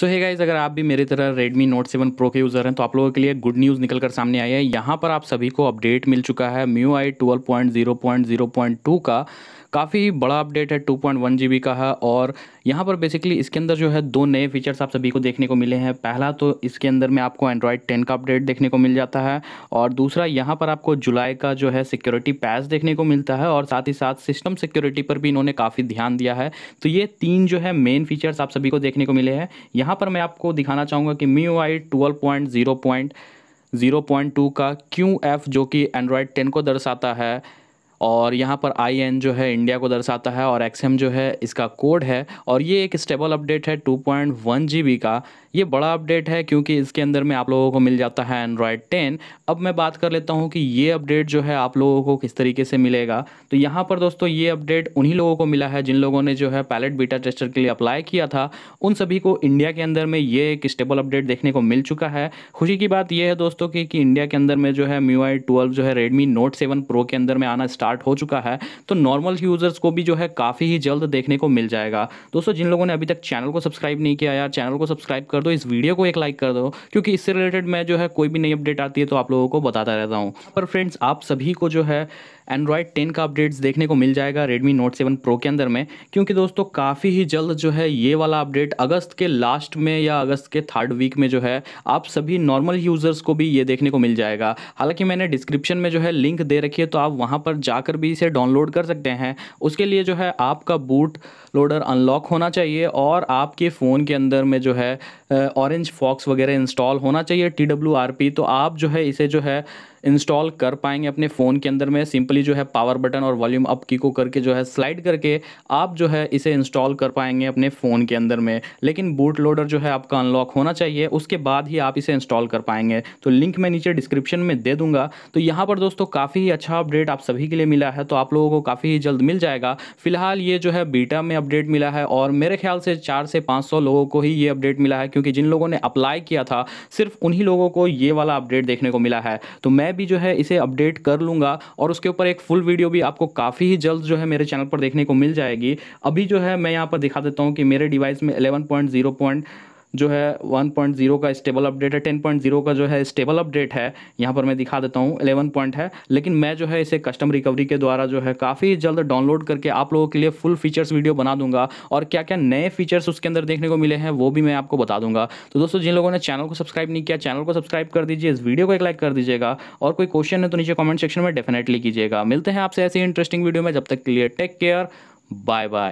सो है गाइज अगर आप भी मेरी तरह Redmi Note 7 Pro के यूज़र हैं तो आप लोगों के लिए गुड न्यूज़ निकल कर सामने आई है यहाँ पर आप सभी को अपडेट मिल चुका है MIUI 12.0.0.2 का काफ़ी बड़ा अपडेट है two point one G B का है और यहाँ पर बेसिकली इसके अंदर जो है दो नए फीचर्स आप सभी को देखने को मिले हैं पहला तो इसके अंदर में आपको एंड्रॉयड टेन का अपडेट देखने को मिल जाता है और दूसरा यहाँ पर आपको जुलाई का जो है सिक्योरिटी पैस देखने को मिलता है और साथ ही साथ सिस्टम सिक्योरिटी पर भी इन्होंने काफ़ी ध्यान दिया है तो ये तीन जो है मेन फीचर्स आप सभी को देखने को मिले हैं यहाँ पर मैं आपको दिखाना चाहूँगा कि MIUI twelve point zero point zero point two का क्यू एफ़ जो कि एंड्रॉयड टेन को दर्शाता है और यहाँ पर आई एन जो है इंडिया को दर्शाता है और एक्स एम जो है इसका कोड है और ये एक स्टेबल अपडेट है two point one G B का ये बड़ा अपडेट है क्योंकि इसके अंदर में आप लोगों को मिल जाता है एंड्रॉयड टेन अब मैं बात कर लेता हूँ कि ये अपडेट जो है आप लोगों को किस तरीके से मिलेगा तो यहाँ पर दोस्तों ये अपडेट उन्हीं लोगों को मिला है जिन लोगों ने जो है पैलेट बीटा टेस्टर के लिए अप्लाई किया था उन सभी को इंडिया के अंदर में ये एक स्टेबल अपडेट देखने को मिल चुका है खुशी की बात यह है दोस्तों की कि इंडिया के अंदर में जो है म्यू आई जो है रेडमी नोट सेवन प्रो के अंदर में आना स्टार्ट स्टार्ट हो चुका है तो नॉर्मल यूज़र्स को भी जो है काफ़ी ही जल्द देखने को मिल जाएगा दोस्तों जिन लोगों ने अभी तक चैनल को सब्सक्राइब नहीं किया यार चैनल को सब्सक्राइब कर दो इस वीडियो को एक लाइक कर दो क्योंकि इससे रिलेटेड मैं जो है कोई भी नई अपडेट आती है तो आप लोगों को बताता रहता हूँ पर फ्रेंड्स आप सभी को जो है एंड्रॉयड टेन का अपडेट्स देखने को मिल जाएगा रेडमी नोट सेवन प्रो के अंदर में क्योंकि दोस्तों काफ़ी ही जल्द जो है ये वाला अपडेट अगस्त के लास्ट में या अगस्त के थर्ड वीक में जो है आप सभी नॉर्मल यूज़र्स को भी ये देखने को मिल जाएगा हालांकि मैंने डिस्क्रिप्शन में जो है लिंक दे रखी है तो आप वहाँ पर जा जाकर भी इसे डाउनलोड कर सकते हैं उसके लिए जो है आपका बूट लोडर अनलॉक होना चाहिए और आपके फ़ोन के अंदर में जो है ऑरेंज फॉक्स वगैरह इंस्टॉल होना चाहिए टी तो आप जो है इसे जो है इंस्टॉल कर पाएंगे अपने फ़ोन के अंदर में सिंपली जो है पावर बटन और वॉल्यूम अप की को करके जो है स्लाइड करके आप जो है इसे इंस्टॉल कर पाएंगे अपने फ़ोन के अंदर में लेकिन बूट लोडर जो है आपका अनलॉक होना चाहिए उसके बाद ही आप इसे इंस्टॉल कर पाएंगे तो लिंक मैं नीचे डिस्क्रिप्शन में दे दूंगा तो यहाँ पर दोस्तों काफ़ी अच्छा अपडेट आप सभी के लिए मिला है तो आप लोगों को काफ़ी जल्द मिल जाएगा फिलहाल ये जो है बीटा में अपडेट मिला है और मेरे ख्याल से चार से पाँच लोगों को ही ये अपडेट मिला है क्योंकि जिन लोगों ने अप्लाई किया था सिर्फ उन्हीं लोगों को ये वाला अपडेट देखने को मिला है तो मैं मैं भी जो है इसे अपडेट कर लूँगा और उसके ऊपर एक फुल वीडियो भी आपको काफ़ी ही जल्द जो है मेरे चैनल पर देखने को मिल जाएगी अभी जो है मैं यहाँ पर दिखा देता हूँ कि मेरे डिवाइस में एलेवन पॉइंट जीरो पॉइंट जो है 1.0 का स्टेबल अपडेट है 10.0 का जो है स्टेबल अपडेट है यहाँ पर मैं दिखा देता हूँ 11 पॉइंट है लेकिन मैं जो है इसे कस्टम रिकवरी के द्वारा जो है काफ़ी जल्द डाउनलोड करके आप लोगों के लिए फुल फीचर्स वीडियो बना दूंगा और क्या क्या नए फीचर्स उसके अंदर देखने को मिले हैं वो भी मैं आपको बता दूंगा तो दोस्तों जिन लोगों ने चैनल को सब्सक्राइब नहीं किया चैनल को सब्सक्राइब कर दीजिए इस वीडियो को एक लाइक कर दीजिएगा और कोई क्वेश्चन है तो नीचे कॉमेंट सेक्शन में डेफिनेटली कीजिएगा मिलते हैं आपसे ऐसी इंटरेस्टिंग वीडियो में जब तक के लिए टेक केयर बाय बाय